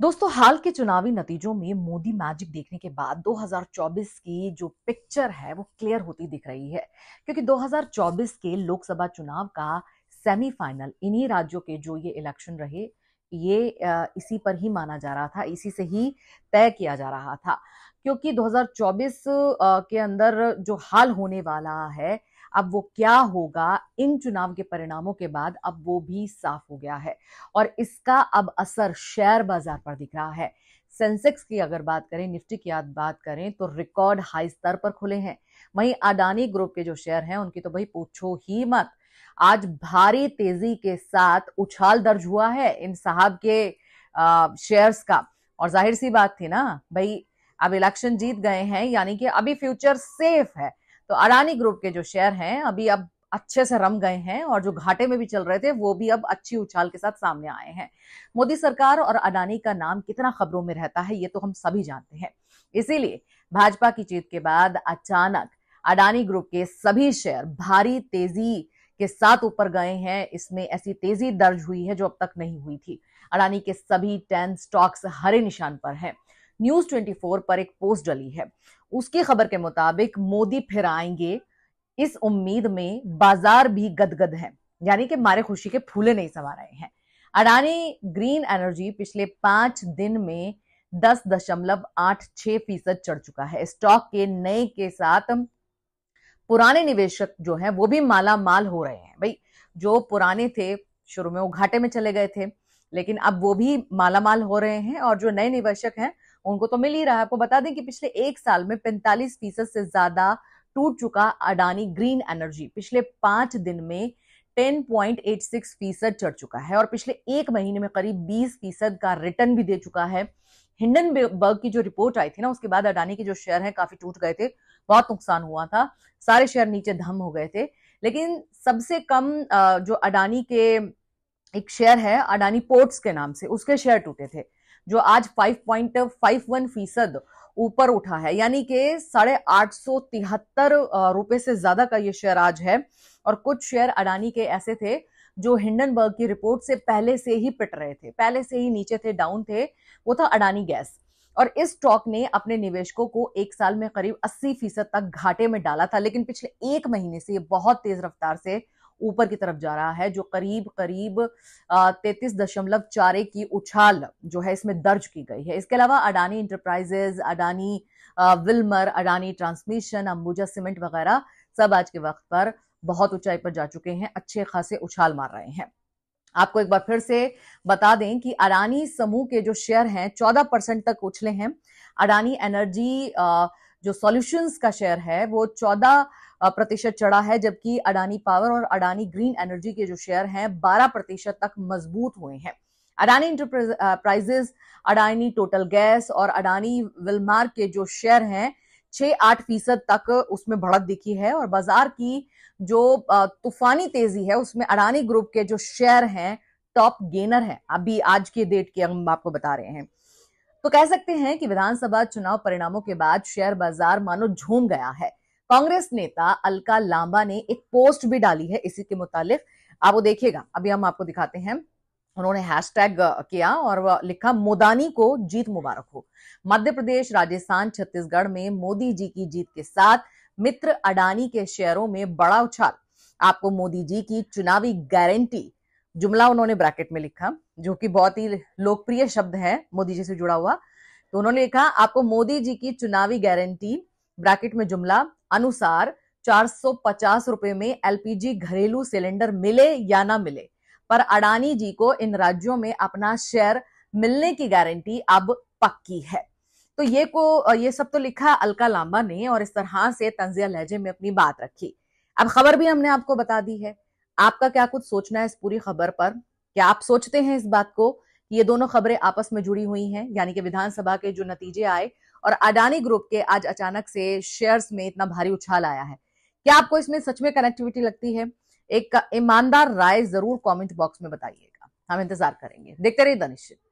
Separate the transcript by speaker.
Speaker 1: दोस्तों हाल के चुनावी नतीजों में मोदी मैजिक देखने के बाद 2024 की जो पिक्चर है वो क्लियर होती दिख रही है क्योंकि 2024 के लोकसभा चुनाव का सेमीफाइनल इन्हीं राज्यों के जो ये इलेक्शन रहे ये इसी पर ही माना जा रहा था इसी से ही तय किया जा रहा था क्योंकि 2024 के अंदर जो हाल होने वाला है अब वो क्या होगा इन चुनाव के परिणामों के बाद अब वो भी साफ हो गया है और इसका अब असर शेयर बाजार पर दिख रहा है सेंसेक्स की अगर बात करें निफ्टी की बात करें तो रिकॉर्ड हाई स्तर पर खुले हैं वहीं अडानी ग्रुप के जो शेयर हैं उनकी तो भाई पूछो ही मत आज भारी तेजी के साथ उछाल दर्ज हुआ है इन साहब के शेयर्स का और जाहिर सी बात थी ना भाई अब इलेक्शन जीत गए हैं यानी कि अभी फ्यूचर सेफ है तो अडानी ग्रुप के जो शेयर हैं अभी अब अच्छे से रम गए हैं और जो घाटे में भी चल रहे थे वो भी अब अच्छी उछाल के साथ सामने आए हैं मोदी सरकार और अडानी का नाम कितना खबरों में रहता है ये तो हम सभी जानते हैं इसीलिए भाजपा की जीत के बाद अचानक अडानी ग्रुप के सभी शेयर भारी तेजी के साथ ऊपर गए हैं इसमें ऐसी तेजी दर्ज हुई है जो अब तक नहीं हुई थी अडानी के सभी टेन स्टॉक्स हरे निशान पर हैं न्यूज 24 पर एक पोस्ट डली है उसकी खबर के मुताबिक मोदी फिर आएंगे इस उम्मीद में बाजार भी गदगद है यानी कि मारे खुशी के फूले नहीं समा रहे हैं अडानी ग्रीन एनर्जी पिछले पांच दिन में दस दशमलव आठ छह फीसद चढ़ चुका है स्टॉक के नए के साथ पुराने निवेशक जो हैं वो भी माला माल हो रहे हैं भाई जो पुराने थे शुरू में वो घाटे में चले गए थे लेकिन अब वो भी माला माल हो रहे हैं और जो नए निवेशक हैं उनको तो मिल ही रहा है आपको बता दें कि पिछले एक साल में पैंतालीस फीसद से ज्यादा टूट चुका अडानी ग्रीन एनर्जी पिछले पांच दिन में 10.86 फीसद चढ़ चुका है और पिछले एक महीने में करीब 20 फीसद का रिटर्न भी दे चुका है हिंडन बर्ग की जो रिपोर्ट आई थी ना उसके बाद अडानी के जो शेयर हैं काफी टूट गए थे बहुत नुकसान हुआ था सारे शेयर नीचे धम हो गए थे लेकिन सबसे कम जो अडानी के एक शेयर है अडानी पोर्ट्स के नाम से उसके शेयर टूटे थे जो आज 5.51 फीसद ऊपर उठा है यानी कि साढ़े आठ रुपए से ज्यादा का ये शेयर आज है और कुछ शेयर अडानी के ऐसे थे जो हिंडनबर्ग की रिपोर्ट से पहले से ही पिट रहे थे पहले से ही नीचे थे डाउन थे वो था अडानी गैस और इस स्टॉक ने अपने निवेशकों को एक साल में करीब 80 फीसद तक घाटे में डाला था लेकिन पिछले एक महीने से ये बहुत तेज रफ्तार से ऊपर की तरफ जा रहा है जो करीब करीब तैतीस दशमलव चार की उछाल जो है इसमें दर्ज की गई है इसके अलावा Adani Enterprises Adani Wilmar Adani Transmission Ambuja Cement वगैरह सब आज के वक्त पर बहुत ऊंचाई पर जा चुके हैं अच्छे खासे उछाल मार रहे हैं आपको एक बार फिर से बता दें कि अडानी समूह के जो शेयर हैं चौदह परसेंट तक उछले हैं अडानी एनर्जी जो सॉल्यूशंस का शेयर है वो चौदह प्रतिशत चढ़ा है जबकि अडानी पावर और अडानी ग्रीन एनर्जी के जो शेयर हैं बारह प्रतिशत तक मजबूत हुए हैं Adani Enterprises Adani Total Gas और अडानी विलमार के जो शेयर हैं छह आठ फीसद तक उसमें बढ़त दिखी है और बाजार की जो तूफानी तेजी है उसमें अडानी ग्रुप के जो शेयर हैं टॉप गेनर है अभी आज के डेट के हम आपको बता रहे हैं तो कह सकते हैं कि विधानसभा चुनाव परिणामों के बाद शेयर बाजार मानो झूम गया है कांग्रेस नेता अलका लांबा ने एक पोस्ट भी डाली है इसी के मुतालिक आप वो देखिएगा अभी हम आपको दिखाते हैं उन्होंने हैशटैग किया और लिखा मोदानी को जीत मुबारक हो मध्य प्रदेश राजस्थान छत्तीसगढ़ में मोदी जी की जीत के साथ मित्र अडानी के शेयरों में बड़ा उछाल आपको मोदी जी की चुनावी गारंटी जुमला उन्होंने ब्रैकेट में लिखा जो कि बहुत ही लोकप्रिय शब्द है मोदी जी से जुड़ा हुआ तो उन्होंने लिखा आपको मोदी जी की चुनावी गारंटी ब्रैकेट में जुमला अनुसार चार रुपए में एलपीजी घरेलू सिलेंडर मिले या ना मिले पर अडानी जी को इन राज्यों में अपना शेयर मिलने की गारंटी अब पक्की है तो ये को ये सब तो लिखा अलका लांबा ने और इस तरह से तंजिया लहजे में अपनी बात रखी अब खबर भी हमने आपको बता दी है आपका क्या कुछ सोचना है इस पूरी खबर पर क्या आप सोचते हैं इस बात को ये दोनों खबरें आपस में जुड़ी हुई हैं यानी कि विधानसभा के जो नतीजे आए और अडानी ग्रुप के आज अचानक से शेयर्स में इतना भारी उछाल आया है क्या आपको इसमें सच में कनेक्टिविटी लगती है एक ईमानदार राय जरूर कमेंट बॉक्स में बताइएगा हम इंतजार करेंगे देखते रहिए दनिश्चित निश्चित